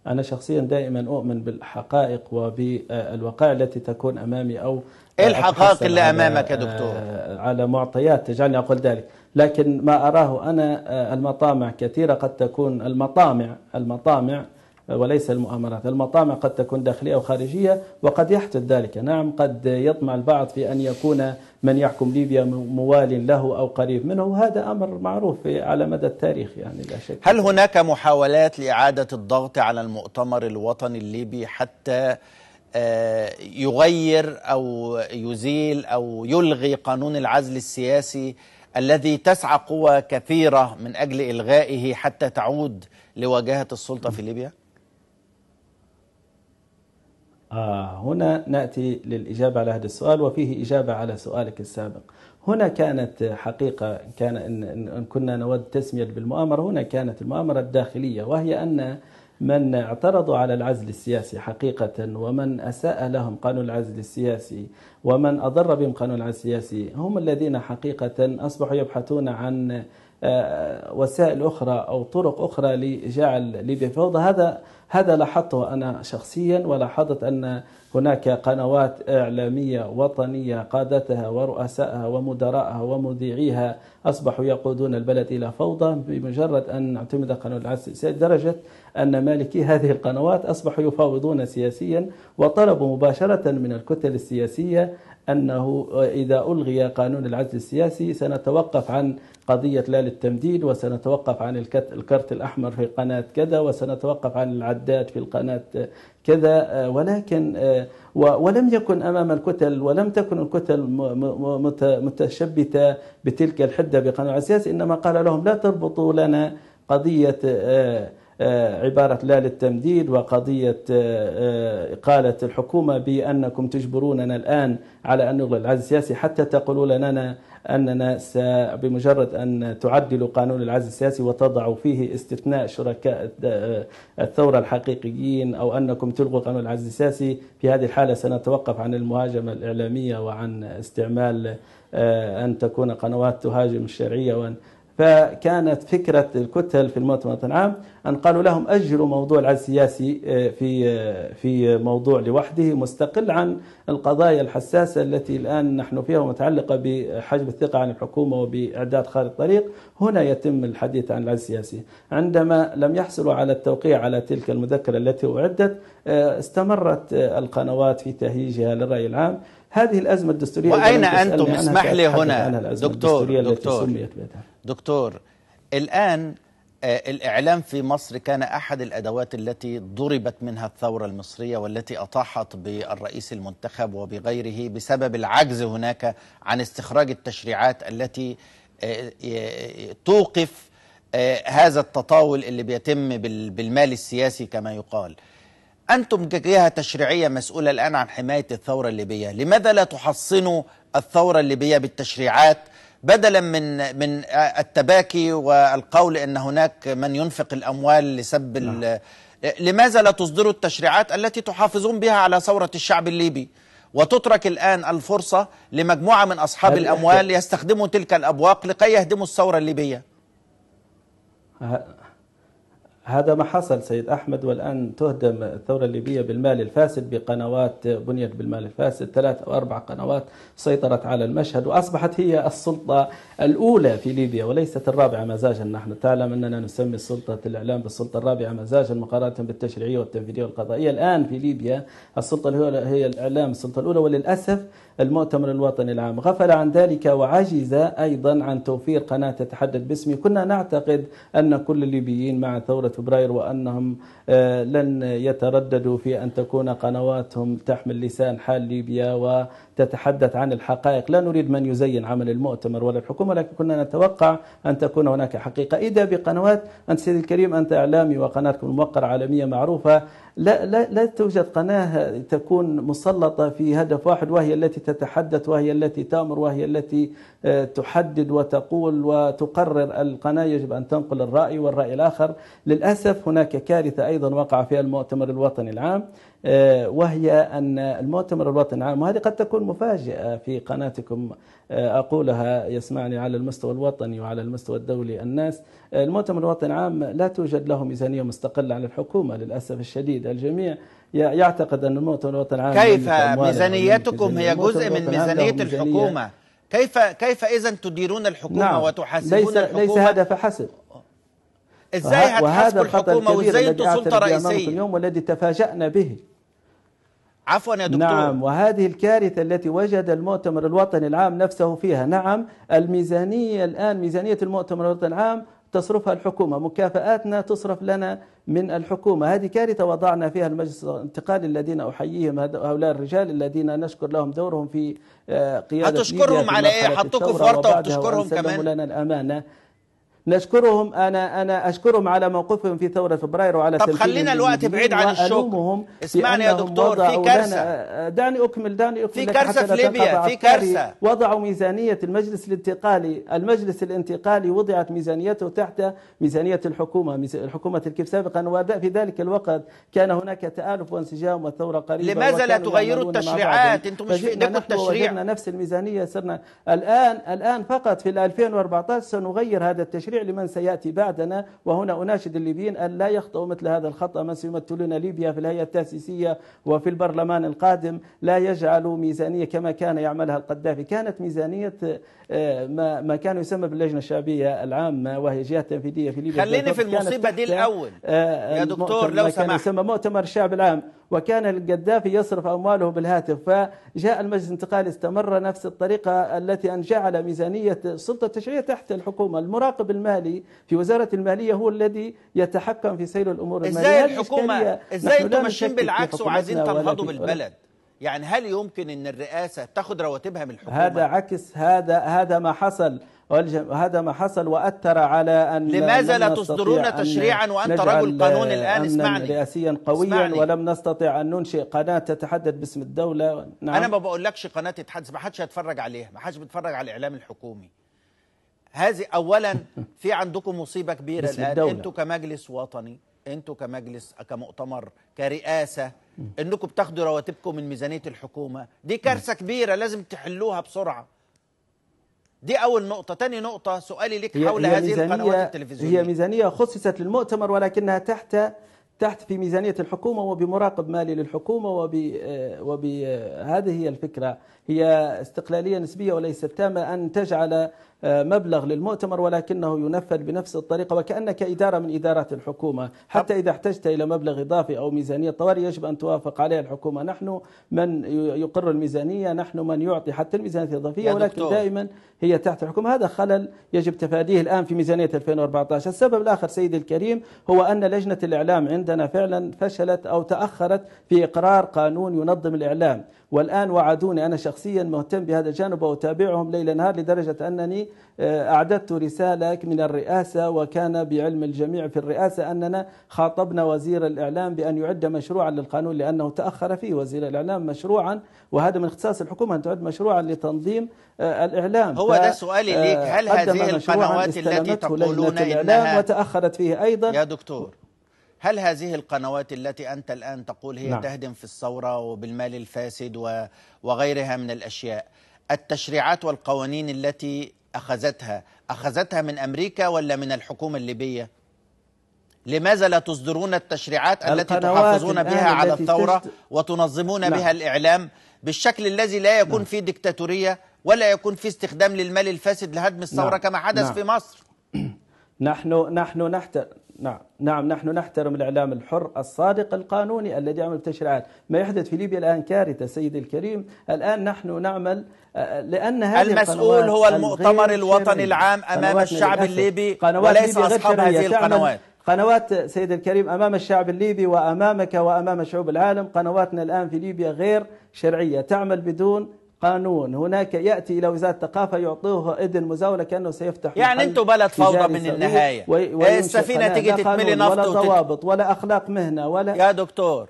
أنا شخصيا دائما أؤمن بالحقائق وبالوقائع التي تكون أمامي أو إيه الحقائق اللي أمامك يا آه، دكتور؟ على معطيات تجعلني أقول ذلك لكن ما أراه أنا آه، المطامع كثيرة قد تكون المطامع المطامع وليس المؤامرات المطامع قد تكون داخلية أو خارجية وقد يحدث ذلك نعم قد يطمع البعض في أن يكون من يحكم ليبيا موال له أو قريب منه هذا أمر معروف على مدى التاريخ يعني لا شك هل هناك محاولات لإعادة الضغط على المؤتمر الوطني الليبي حتى آه، يغير أو يزيل أو يلغي قانون العزل السياسي الذي تسعى قوى كثيرة من أجل إلغائه حتى تعود لواجهة السلطة في ليبيا؟ آه هنا نأتي للإجابة على هذا السؤال وفيه إجابة على سؤالك السابق هنا كانت حقيقة كان إن كنا نود تسمية بالمؤامرة هنا كانت المؤامرة الداخلية وهي أن من اعترضوا على العزل السياسي حقيقة ومن أساء لهم قانون العزل السياسي ومن أضر بهم قانون العزل السياسي هم الذين حقيقة أصبحوا يبحثون عن آه، وسائل أخرى أو طرق أخرى لجعل ليبيا فوضى هذا هذا لاحظته أنا شخصيا ولاحظت أن هناك قنوات إعلامية وطنية قادتها ورؤسائها ومدراءها ومذيعيها أصبحوا يقودون البلد إلى فوضى بمجرد أن اعتمد قانون العدل السياسي لدرجة أن مالكي هذه القنوات أصبحوا يفاوضون سياسيا وطلبوا مباشرة من الكتل السياسية أنه إذا ألغي قانون العدل السياسي سنتوقف عن قضية لا للتمديد وسنتوقف عن الكرت الأحمر في قناة كذا وسنتوقف عن العداد في القناة كذا آه، ولكن آه، ولم يكن أمام الكتل ولم تكن الكتل متشبتة بتلك الحدة بقانون عزيز إنما قال لهم لا تربطوا لنا قضية آه، عبارة لا للتمديد وقضية قالت الحكومة بأنكم تجبروننا الآن على أن نغلق العزيز السياسي حتى تقولوا لنا أننا بمجرد أن تعدل قانون العزل السياسي وتضع فيه استثناء شركاء آه، الثورة الحقيقيين أو أنكم تلغوا قانون العزل السياسي في هذه الحالة سنتوقف عن المهاجمة الإعلامية وعن استعمال آه، أن تكون قنوات تهاجم الشرعية وأن فكانت فكرة الكتل في المؤتمر العام أن قالوا لهم أجروا موضوع العدل السياسي آه، في آه، في موضوع لوحده مستقل عن القضايا الحساسة التي الآن نحن فيها ومتعلقة بحجب الثقة عن الحكومة وبإعداد خارج الطريق هنا يتم الحديث عن العدل السياسي عندما لم يحصلوا على التوقيع على تلك المذكرة التي أعدت آه، استمرت القنوات في تهييجها للرأي العام هذه الأزمة الدستورية وأين أنتم اسمح لي هنا دكتور دكتور دكتور الآن آه، الإعلام في مصر كان أحد الأدوات التي ضربت منها الثورة المصرية والتي أطاحت بالرئيس المنتخب وبغيره بسبب العجز هناك عن استخراج التشريعات التي آه، آه، توقف هذا التطاول اللي بيتم بالمال السياسي كما يقال أنتم كجهة تشريعية مسؤولة الآن عن حماية الثورة الليبية لماذا لا تحصنوا الثورة الليبية بالتشريعات بدلا من من التباكي والقول ان هناك من ينفق الاموال لسب نعم. لماذا لا تصدروا التشريعات التي تحافظون بها على ثوره الشعب الليبي وتترك الان الفرصه لمجموعه من اصحاب الاموال يستخدموا تلك الابواق لكي يهدموا الثوره الليبيه هذا ما حصل سيد أحمد والآن تهدم الثورة الليبية بالمال الفاسد بقنوات بنيت بالمال الفاسد ثلاث أو أربع قنوات سيطرت على المشهد وأصبحت هي السلطة الأولى في ليبيا وليست الرابعة مزاجا نحن تعلم أننا نسمي سلطة الإعلام بالسلطة الرابعة مزاجا مقارنة بالتشريعية والتنفيذية والقضائية الآن في ليبيا السلطة الأولى هي الإعلام السلطة الأولى وللأسف المؤتمر الوطني العام غفل عن ذلك وعجز أيضا عن توفير قناة تتحدث باسمي كنا نعتقد أن كل الليبيين مع ثورة فبراير وأنهم آه، لن يترددوا في أن تكون قنواتهم تحمل لسان حال ليبيا تتحدث عن الحقائق لا نريد من يزين عمل المؤتمر ولا الحكومة لكن كنا نتوقع أن تكون هناك حقيقة إذا بقنوات أنت سيدي الكريم أنت إعلامي وقناتكم الموقرة عالمية معروفة لا, لا, لا توجد قناة تكون مسلطة في هدف واحد وهي التي تتحدث وهي التي تأمر وهي التي آه، تحدد وتقول وتقرر القناة يجب أن تنقل الرأي والرأي الآخر للأسف هناك كارثة أيضا وقع فيها المؤتمر الوطني العام آه، وهي أن المؤتمر الوطني العام وهذه قد تكون مفاجئة في قناتكم آه، أقولها يسمعني على المستوى الوطني وعلى المستوى الدولي الناس آه، المؤتمر الوطني العام لا توجد له ميزانية مستقلة عن الحكومة للأسف الشديد الجميع يعتقد أن المؤتمر الوطني العام كيف ميزانيتكم هي جزء من ميزانية الحكومة كيف كيف إذا تديرون الحكومة نعم. وتحاسبون ليس الحكومة ليس هذا فحسب ازاي هتحاسبوا الحكومه وازاي انتم سلطه رئيسيه اليوم والذي تفاجأنا به عفوا يا دكتور نعم وهذه الكارثة التي وجد المؤتمر الوطني العام نفسه فيها نعم الميزانية الآن ميزانية المؤتمر الوطني العام تصرفها الحكومة مكافآتنا تصرف لنا من الحكومة هذه كارثة وضعنا فيها المجلس الانتقالي الذين أحييهم هؤلاء الرجال الذين نشكر لهم دورهم في آه، قيادة هتشكرهم على إيه حطوكم في ورطة وبتشكرهم كمان لنا الأمانة نشكرهم انا انا اشكرهم على موقفهم في ثوره فبراير وعلى طب خلينا الوقت بعيد عن الشوك اسمعني يا دكتور في كارثه آه، دعني اكمل دعني اكمل في كارثه في ليبيا في كارثه وضعوا ميزانيه المجلس الانتقالي المجلس الانتقالي وضعت ميزانيته تحت ميزانيه الحكومه الحكومه الكيف سابقا في ذلك الوقت كان هناك تالف وانسجام والثوره قريبه لماذا لا تغيروا التشريعات انتم مش في ايديكم التشريع نفس الميزانيه صرنا الان الان فقط في 2014 سنغير هذا التشريع التشريع لمن سياتي بعدنا وهنا اناشد الليبيين ان لا يخطئوا مثل هذا الخطا من سيمثلون ليبيا في الهيئه التاسيسيه وفي البرلمان القادم لا يجعلوا ميزانيه كما كان يعملها القذافي كانت ميزانيه آه، ما ما كان يسمى باللجنه الشعبيه العامه وهي جهه تنفيذيه في ليبيا خليني في المصيبه دي الاول آه، يا دكتور لو سمحت كان يسمى مؤتمر الشعب العام وكان القذافي يصرف أمواله بالهاتف فجاء المجلس الانتقالي استمر نفس الطريقة التي أن جعل ميزانية السلطة التشريعية تحت الحكومة المراقب المالي في وزارة المالية هو الذي يتحكم في سير الأمور المالية ازاي الحكومة ازاي انتم ماشيين بالعكس وعايزين تنهضوا بالبلد يعني هل يمكن ان الرئاسه تاخد رواتبها من الحكومه هذا عكس هذا هذا ما حصل هذا ما حصل واثر على ان لماذا لا تصدرون تشريعا وانت رجل قانون الان اسمعني رئاسيا قويا اسمعني. ولم نستطع ان ننشئ قناه تتحدث باسم الدوله نعم. انا ما بقولكش قناه تتحدث ما حدش هيتفرج عليها ما حدش بيتفرج على الاعلام الحكومي هذه اولا [LAUGHS] في عندكم مصيبه كبيره الان انتوا كمجلس وطني انتوا كمجلس كمؤتمر كرئاسه انكم بتاخدوا رواتبكم من ميزانيه الحكومه دي كارثه كبيره لازم تحلوها بسرعه دي اول نقطه تاني نقطه سؤالي لك حول هذه القنوات التلفزيونيه هي ميزانيه خصصت للمؤتمر ولكنها تحت تحت في ميزانية الحكومة وبمراقب مالي للحكومة وب آه، وبهذه آه، هي الفكرة هي استقلالية نسبية وليست تامة أن تجعل مبلغ للمؤتمر ولكنه ينفذ بنفس الطريقة وكأنك إدارة من إدارات الحكومة حتى إذا احتجت إلى مبلغ إضافي أو ميزانية طوارئ يجب أن توافق عليها الحكومة نحن من يقر الميزانية نحن من يعطي حتى الميزانية الإضافية ولكن دكتور. دائما هي تحت الحكومة هذا خلل يجب تفاديه الآن في ميزانية 2014 السبب الآخر سيدي الكريم هو أن لجنة الإعلام عندنا فعلا فشلت أو تأخرت في إقرار قانون ينظم الإعلام والآن وعدوني أنا شخصيا مهتم بهذا الجانب وأتابعهم ليل نهار لدرجة أنني آه، أعددت رسالة من الرئاسة وكان بعلم الجميع في الرئاسة أننا خاطبنا وزير الإعلام بأن يعد مشروعا للقانون لأنه تأخر فيه وزير الإعلام مشروعا وهذا من اختصاص الحكومة أن تعد مشروعا لتنظيم آه، الإعلام هو ده سؤالي آه، ليك هل هذه القنوات التي تقولون إنها وتأخرت فيه أيضا يا دكتور هل هذه القنوات التي أنت الآن تقول هي نعم. تهدم في الثورة وبالمال الفاسد وغيرها من الأشياء التشريعات والقوانين التي أخذتها أخذتها من أمريكا ولا من الحكومة الليبية لماذا لا تصدرون التشريعات التي تحافظون بها على الثورة تشت... وتنظمون لا. نعم. بها الإعلام بالشكل الذي لا يكون لا. نعم. فيه ديكتاتورية ولا يكون فيه استخدام للمال الفاسد لهدم الثورة لا. نعم. كما حدث لا. في مصر [CLEARS THROAT] نحن نحن نحترم نعم نعم نحن نحترم الإعلام الحر الصادق القانوني الذي يعمل بتشريعات ما يحدث في ليبيا الآن كارثة سيدي الكريم الآن نحن نعمل لأن هذه المسؤول هو المؤتمر الوطني العام أمام الشعب الليبي وليس أصحاب هذه القنوات قنوات سيد الكريم أمام الشعب الليبي وأمامك وأمام شعوب العالم قنواتنا الآن في ليبيا غير شرعية تعمل بدون قانون هناك ياتي الى وزاره الثقافه يعطوه اذن مزاوله كانه سيفتح يعني انتم بلد فوضى من النهايه إيه، السفينه تيجي تتملي نفط ولا ضوابط ولا اخلاق مهنه ولا يا دكتور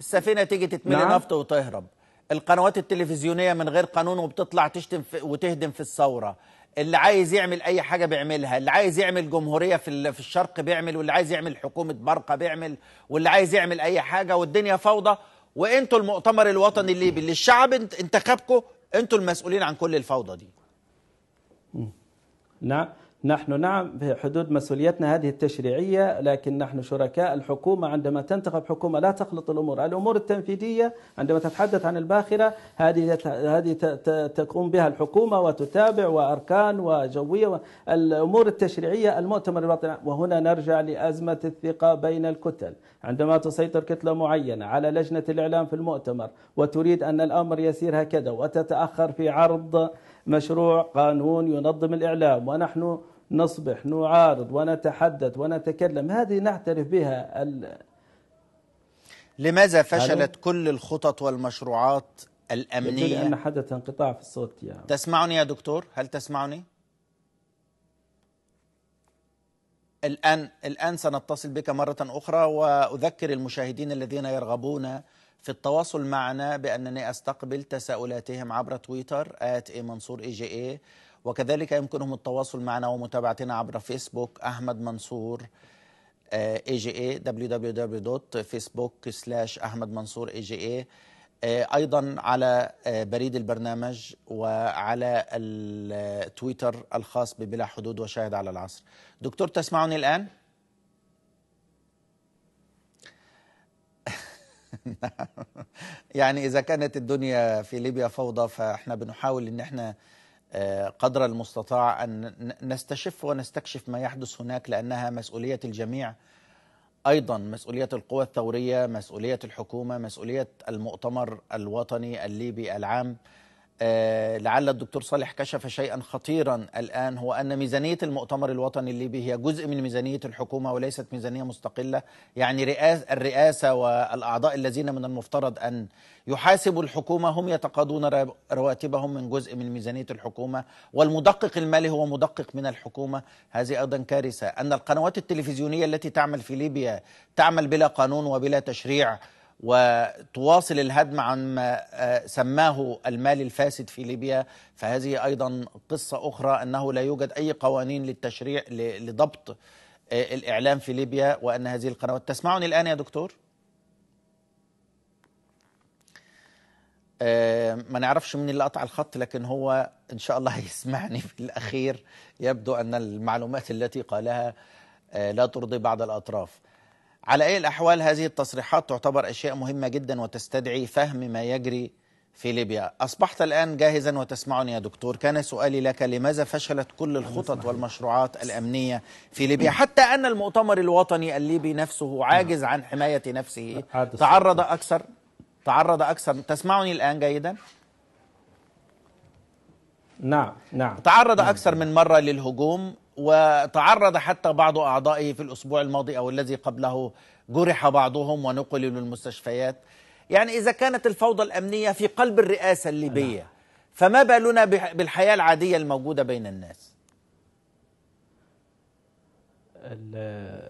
السفينه تيجي تتملي نعم؟ نفط وتهرب القنوات التلفزيونيه من غير قانون وبتطلع تشتم في وتهدم في الثوره اللي عايز يعمل اي حاجه بيعملها اللي عايز يعمل جمهوريه في في الشرق بيعمل واللي عايز يعمل حكومه برقه بيعمل واللي عايز يعمل اي حاجه والدنيا فوضى وانتوا المؤتمر الوطني الليبي اللي الشعب انتخبكم انتوا المسؤولين عن كل الفوضى دي نعم نحن نعم في حدود مسؤوليتنا هذه التشريعية لكن نحن شركاء الحكومة عندما تنتخب حكومة لا تخلط الأمور الأمور التنفيذية عندما تتحدث عن الباخرة هذه هذه تقوم بها الحكومة وتتابع وأركان وجوية الأمور التشريعية المؤتمر الوطني وهنا نرجع لأزمة الثقة بين الكتل عندما تسيطر كتلة معينة على لجنة الإعلام في المؤتمر وتريد أن الأمر يسير هكذا وتتأخر في عرض مشروع قانون ينظم الإعلام ونحن نصبح نعارض ونتحدث ونتكلم هذه نعترف بها ال... لماذا فشلت كل الخطط والمشروعات الأمنية لأن حدث انقطاع في الصوت يا تسمعني يا دكتور هل تسمعني الآن الآن سنتصل بك مرة أخرى وأذكر المشاهدين الذين يرغبون في التواصل معنا بأنني أستقبل تساؤلاتهم عبر تويتر آت إي منصور إي جي إي وكذلك يمكنهم التواصل معنا ومتابعتنا عبر فيسبوك أحمد منصور اي جي اي www.facebook slash احمد منصور اي جي اي ايضا على آه، بريد البرنامج وعلى التويتر آه، الخاص ببلا حدود وشاهد على العصر دكتور تسمعني الان؟ [LAUGHS] يعني إذا كانت الدنيا في ليبيا فوضى فإحنا بنحاول إن إحنا آه، قدر المستطاع أن نستشف ونستكشف ما يحدث هناك لأنها مسؤولية الجميع أيضا مسؤولية القوى الثورية مسؤولية الحكومة مسؤولية المؤتمر الوطني الليبي العام آه، لعل الدكتور صالح كشف شيئا خطيرا الآن هو أن ميزانية المؤتمر الوطني الليبي هي جزء من ميزانية الحكومة وليست ميزانية مستقلة يعني رئاس الرئاسة والأعضاء الذين من المفترض أن يحاسبوا الحكومة هم يتقاضون رواتبهم من جزء من ميزانية الحكومة والمدقق المالي هو مدقق من الحكومة هذه أيضا كارثة أن القنوات التلفزيونية التي تعمل في ليبيا تعمل بلا قانون وبلا تشريع وتواصل الهدم عما آه، سماه المال الفاسد في ليبيا فهذه ايضا قصه اخرى انه لا يوجد اي قوانين للتشريع لضبط آه، الاعلام في ليبيا وان هذه القنوات تسمعني الان يا دكتور؟ آه، ما نعرفش مين اللي قطع الخط لكن هو ان شاء الله هيسمعني [LAUGHS] في الاخير يبدو ان المعلومات التي قالها لا ترضي بعض الاطراف على أي الأحوال هذه التصريحات تعتبر أشياء مهمة جدا وتستدعي فهم ما يجري في ليبيا أصبحت الآن جاهزا وتسمعني يا دكتور كان سؤالي لك لماذا فشلت كل الخطط والمشروعات الأمنية في ليبيا حتى أن المؤتمر الوطني الليبي نفسه عاجز عن حماية نفسه تعرض أكثر تعرض أكثر تسمعني الآن جيدا نعم نعم تعرض نعم. أكثر من مرة للهجوم وتعرض حتى بعض أعضائه في الأسبوع الماضي أو الذي قبله جرح بعضهم ونقلوا للمستشفيات يعني إذا كانت الفوضى الأمنية في قلب الرئاسة الليبية نعم. فما بالنا بالحياة العادية الموجودة بين الناس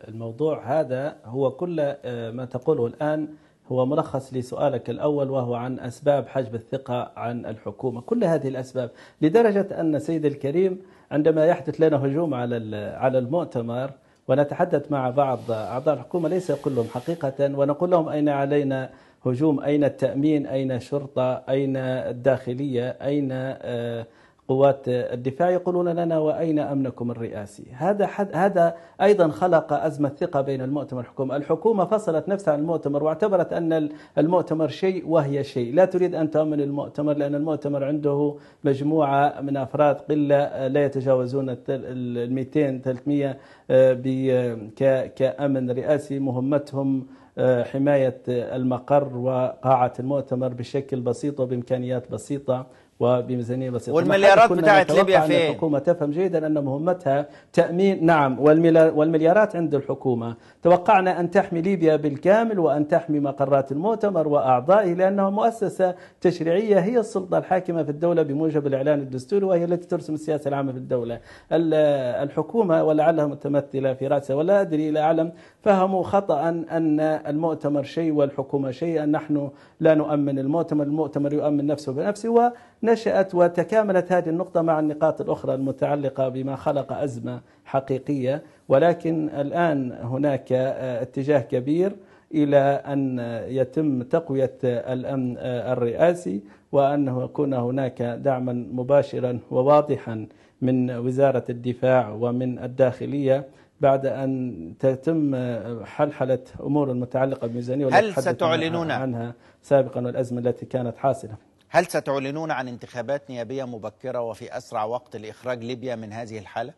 الموضوع هذا هو كل آه، ما تقوله الآن هو ملخص لسؤالك الأول وهو عن أسباب حجب الثقة عن الحكومة كل هذه الأسباب لدرجة أن سيد الكريم عندما يحدث لنا هجوم على على المؤتمر ونتحدث مع بعض اعضاء الحكومه ليس كلهم حقيقه ونقول لهم اين علينا هجوم اين التامين اين الشرطه اين الداخليه اين آه قوات الدفاع يقولون لنا واين امنكم الرئاسي؟ هذا حد هذا ايضا خلق ازمه ثقه بين المؤتمر والحكومه، الحكومه فصلت نفسها عن المؤتمر واعتبرت ان المؤتمر شيء وهي شيء، لا تريد ان تؤمن المؤتمر لان المؤتمر عنده مجموعه من افراد قله لا يتجاوزون ال 200 300 آه، كامن رئاسي مهمتهم آه، حمايه المقر وقاعه المؤتمر بشكل بسيط وبامكانيات بسيطه وبميزانيه بسيطه والمليارات بتاعت ليبيا فين؟ الحكومه تفهم جيدا ان مهمتها تامين نعم والمليارات عند الحكومه، توقعنا ان تحمي ليبيا بالكامل وان تحمي مقرات المؤتمر واعضائه لانها مؤسسه تشريعيه هي السلطه الحاكمه في الدوله بموجب الاعلان الدستوري وهي التي ترسم السياسه العامه في الدوله. الحكومه ولعلها متمثله في راسها ولا ادري لا اعلم فهموا خطا ان المؤتمر شيء والحكومه شيء نحن لا نؤمن المؤتمر، المؤتمر يؤمن نفسه بنفسه و نشأت وتكاملت هذه النقطة مع النقاط الأخرى المتعلقة بما خلق أزمة حقيقية ولكن الآن هناك آه، اتجاه كبير إلى أن يتم تقوية الأمن آه، الرئاسي وأنه يكون هناك دعما مباشرا وواضحا من وزارة الدفاع ومن الداخلية بعد أن تتم آه، حلحلة أمور المتعلقة بالميزانية هل ستعلنون عنها سابقا والأزمة التي كانت حاصلة هل ستعلنون عن انتخابات نيابية مبكرة وفي أسرع وقت لإخراج ليبيا من هذه الحالة؟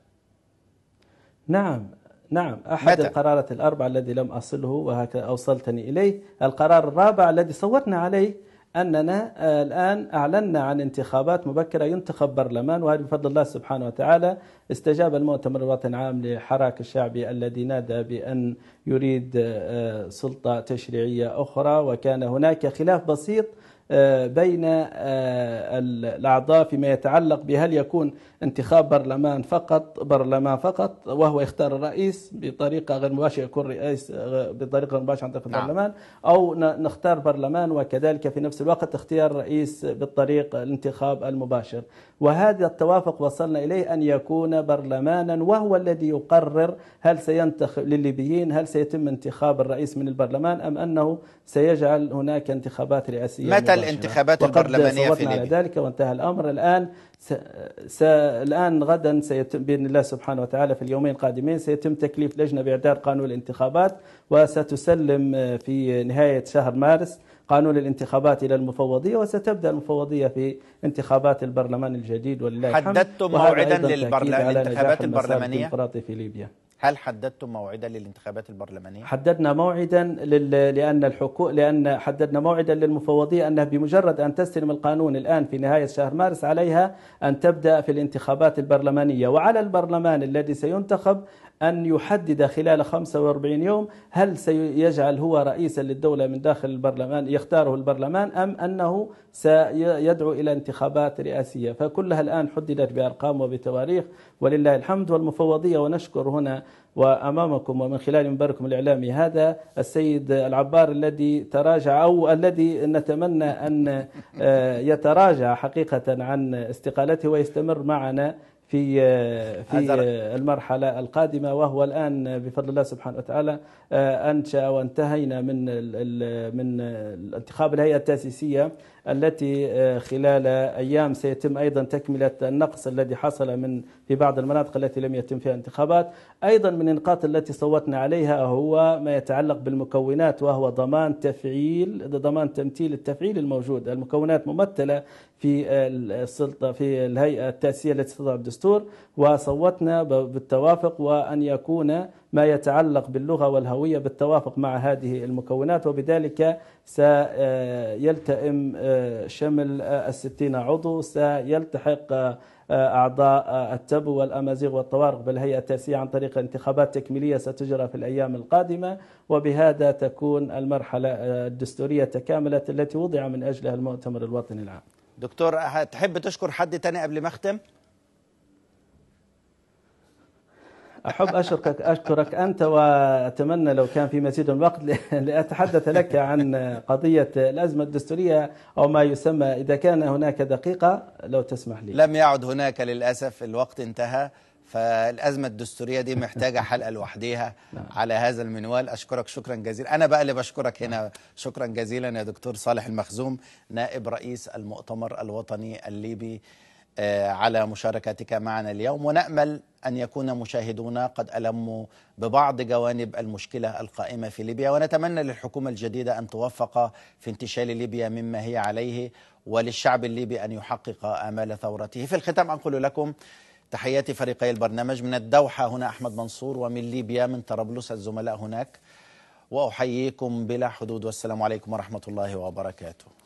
نعم نعم أحد متى؟ القرارات الأربعة الذي لم أصله وهكذا أوصلتني إليه القرار الرابع الذي صوتنا عليه أننا آه، الآن أعلنا عن انتخابات مبكرة ينتخب برلمان وهذا بفضل الله سبحانه وتعالى استجاب المؤتمر الوطني العام للحراك الشعبي الذي نادى بأن يريد آه، آه، سلطة تشريعية أخرى وكان هناك خلاف بسيط آه، بين آه، الأعضاء فيما يتعلق بهل يكون انتخاب برلمان فقط برلمان فقط وهو يختار الرئيس بطريقه غير مباشره يكون رئيس آه، بطريقه غير مباشره عن طريق نعم. البرلمان او نختار برلمان وكذلك في نفس الوقت اختيار رئيس بالطريق الانتخاب المباشر وهذا التوافق وصلنا اليه ان يكون برلمانا وهو الذي يقرر هل سينتخب للليبيين هل سيتم انتخاب الرئيس من البرلمان ام انه سيجعل هناك انتخابات رئاسيه متى الانتخابات البرلمانيه في ليبيا؟ ذلك وانتهى الامر الان س... س... الآن غدا سيتم بإذن الله سبحانه وتعالى في اليومين القادمين سيتم تكليف لجنة بإعداد قانون الانتخابات وستسلم آه، في نهاية شهر مارس قانون الانتخابات الى المفوضيه وستبدا المفوضيه في انتخابات البرلمان الجديد ولله الحمد حددتم موعدا للبرلمان الانتخابات البرلمانيه في ليبيا هل حددتم موعدا للانتخابات البرلمانيه؟ حددنا موعدا لل... لان الحكو... لان حددنا موعدا للمفوضيه انها بمجرد ان تستلم القانون الان في نهايه شهر مارس عليها ان تبدا في الانتخابات البرلمانيه وعلى البرلمان الذي سينتخب أن يحدد خلال 45 يوم هل سيجعل هو رئيسا للدولة من داخل البرلمان يختاره البرلمان أم أنه سيدعو إلى انتخابات رئاسية فكلها الآن حددت بأرقام وبتواريخ ولله الحمد والمفوضية ونشكر هنا وأمامكم ومن خلال منبركم الإعلامي هذا السيد العبار الذي تراجع أو الذي نتمنى أن آه، يتراجع حقيقة عن استقالته ويستمر معنا في آه، في آه، المرحله القادمه وهو الان بفضل الله سبحانه وتعالى آه، انشا وانتهينا من من انتخاب الهيئه التاسيسيه التي آه، خلال أيام سيتم أيضا تكملة النقص الذي حصل من في بعض المناطق التي لم يتم فيها انتخابات أيضا من النقاط التي صوتنا عليها هو ما يتعلق بالمكونات وهو ضمان تفعيل ضمان تمثيل التفعيل الموجود المكونات ممثلة في السلطه في الهيئه التاسيسيه التي تضع الدستور وصوتنا بالتوافق وان يكون ما يتعلق باللغة والهوية بالتوافق مع هذه المكونات وبذلك سيلتئم آه، شمل آه، الستين عضو سيلتحق آه، أعضاء التبو والأمازيغ والطوارق بالهيئة التأسيسية عن طريق انتخابات تكميلية ستجرى في الأيام القادمة وبهذا تكون المرحلة الدستورية تكاملت التي وضع من أجلها المؤتمر الوطني العام دكتور تحب تشكر حد تاني قبل ما أختم؟ أحب أشكرك أشكرك أنت وأتمنى لو كان في مزيد من الوقت [LAUGHS] لأتحدث لك عن قضية الأزمة الدستورية أو ما يسمى إذا كان هناك دقيقة لو تسمح لي لم يعد هناك للأسف الوقت انتهى فالأزمة الدستورية دي محتاجة حلقة لوحديها [LAUGHS] نعم. على هذا المنوال أشكرك شكرا جزيلا أنا بقى اللي بشكرك هنا شكرا جزيلا يا دكتور صالح المخزوم نائب رئيس المؤتمر الوطني الليبي آه، على مشاركتك معنا اليوم ونامل ان يكون مشاهدونا قد الموا ببعض جوانب المشكله القائمه في ليبيا ونتمنى للحكومه الجديده ان توفق في انتشال ليبيا مما هي عليه وللشعب الليبي ان يحقق امال ثورته. في الختام انقل لكم تحياتي فريقي البرنامج من الدوحه هنا احمد منصور ومن ليبيا من طرابلس الزملاء هناك واحييكم بلا حدود والسلام عليكم ورحمه الله وبركاته.